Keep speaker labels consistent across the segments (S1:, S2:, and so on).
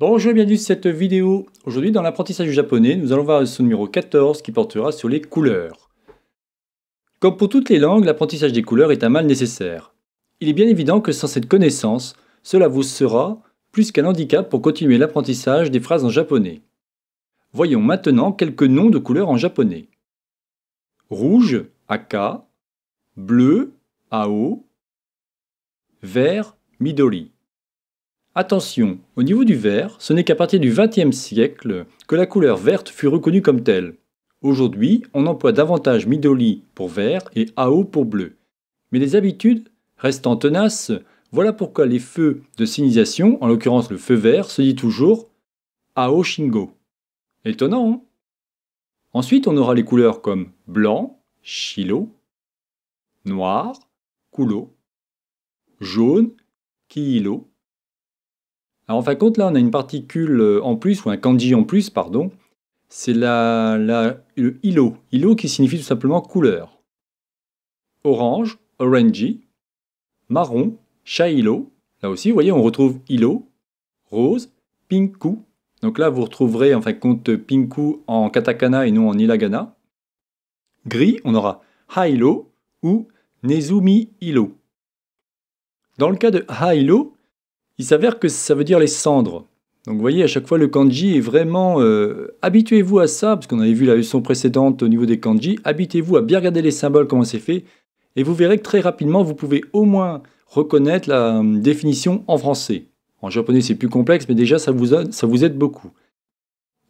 S1: Bonjour et bienvenue sur cette vidéo. Aujourd'hui dans l'apprentissage du japonais, nous allons voir le son numéro 14 qui portera sur les couleurs. Comme pour toutes les langues, l'apprentissage des couleurs est un mal nécessaire. Il est bien évident que sans cette connaissance, cela vous sera plus qu'un handicap pour continuer l'apprentissage des phrases en japonais. Voyons maintenant quelques noms de couleurs en japonais. Rouge, aka, bleu, ao, vert, midori. Attention, au niveau du vert, ce n'est qu'à partir du XXe siècle que la couleur verte fut reconnue comme telle. Aujourd'hui, on emploie davantage midoli pour vert et ao pour bleu. Mais les habitudes restant tenaces, voilà pourquoi les feux de signalisation, en l'occurrence le feu vert, se dit toujours ao shingo. Étonnant, hein Ensuite, on aura les couleurs comme blanc, shilo, noir, kulo, jaune, kiilo, alors en fin de compte, là, on a une particule euh, en plus, ou un kanji en plus, pardon. C'est la, le ILO. ILO qui signifie tout simplement couleur. Orange, orangey. Marron, shailo. Là aussi, vous voyez, on retrouve ILO. Rose, pinku. Donc là, vous retrouverez en fin de compte pinku en katakana et non en hiragana. Gris, on aura hailo ou nezumi ilo. Dans le cas de hailo, il s'avère que ça veut dire les cendres. Donc vous voyez, à chaque fois, le kanji est vraiment... Euh, habituez-vous à ça, parce qu'on avait vu la leçon précédente au niveau des kanji, habitez vous à bien regarder les symboles, comment c'est fait, et vous verrez que très rapidement, vous pouvez au moins reconnaître la hum, définition en français. En japonais, c'est plus complexe, mais déjà, ça vous, ça vous aide beaucoup.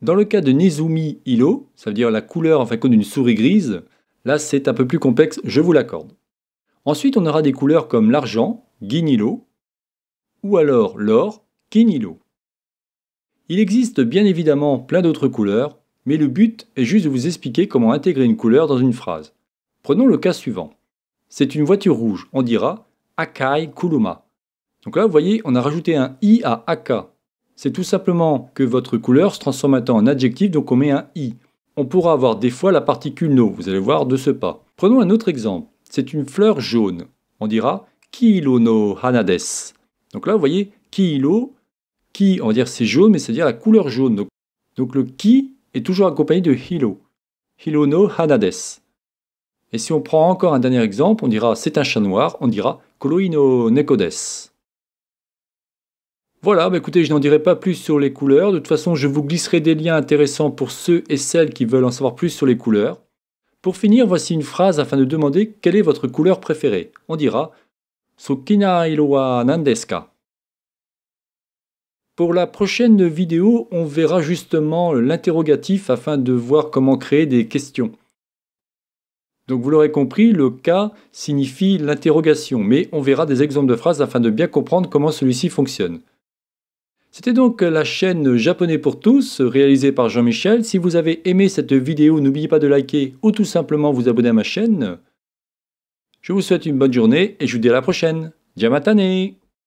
S1: Dans le cas de nizumi Ilo, ça veut dire la couleur enfin d'une souris grise, là, c'est un peu plus complexe, je vous l'accorde. Ensuite, on aura des couleurs comme l'argent, Guinilo, ou alors l'or kinilo. Il existe bien évidemment plein d'autres couleurs, mais le but est juste de vous expliquer comment intégrer une couleur dans une phrase. Prenons le cas suivant. C'est une voiture rouge, on dira Akai Kuruma. Donc là, vous voyez, on a rajouté un i à Aka. C'est tout simplement que votre couleur se transforme en adjectif, donc on met un i. On pourra avoir des fois la particule no, vous allez voir de ce pas. Prenons un autre exemple. C'est une fleur jaune. On dira Kilo no Hanades. Donc là, vous voyez qui ilo, qui, on va dire c'est jaune, mais c'est-à-dire la couleur jaune. Donc, le ki est toujours accompagné de hilo. Hilo no hanades. Et si on prend encore un dernier exemple, on dira c'est un chat noir, on dira koloino nekodes. Voilà, bah écoutez, je n'en dirai pas plus sur les couleurs. De toute façon, je vous glisserai des liens intéressants pour ceux et celles qui veulent en savoir plus sur les couleurs. Pour finir, voici une phrase afin de demander quelle est votre couleur préférée. On dira nandeska. Pour la prochaine vidéo, on verra justement l'interrogatif afin de voir comment créer des questions. Donc vous l'aurez compris, le K signifie l'interrogation, mais on verra des exemples de phrases afin de bien comprendre comment celui-ci fonctionne. C'était donc la chaîne Japonais pour tous, réalisée par Jean-Michel. Si vous avez aimé cette vidéo, n'oubliez pas de liker ou tout simplement vous abonner à ma chaîne. Je vous souhaite une bonne journée et je vous dis à la prochaine. Diamatane